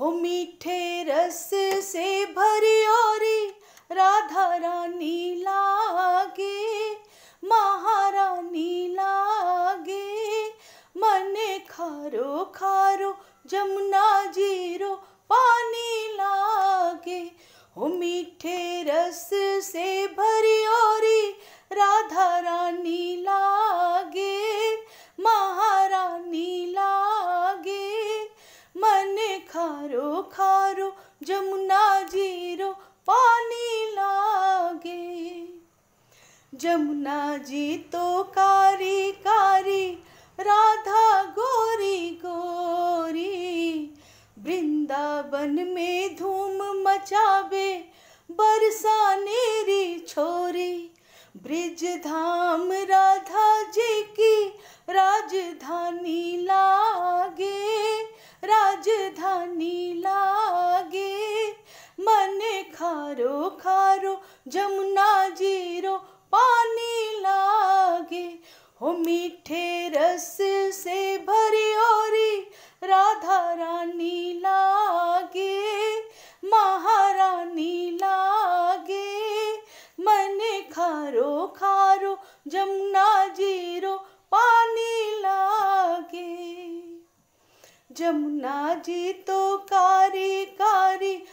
हो मीठे रस से भरी और राधा रानी लागे महारानी लागे मने खारो खारो जमुना जीरो पानी लागे हो मीठे रस से भरी और राधा रानी जमुना जीरो पानी लागे जमुना जी तो कारी कारी राधा गोरी गोरी वृंदावन में धूम मचावे बरसाने री छोरी ब्रिज धाम राधा जी खारो खारो जमुना जीरो पानी लागे हो मीठे रस से भरी ओरी राधा रानी लागे महारानी लागे मने खारो खारो जमुना जीरो पानी लागे जमुना जी तो कारी कारी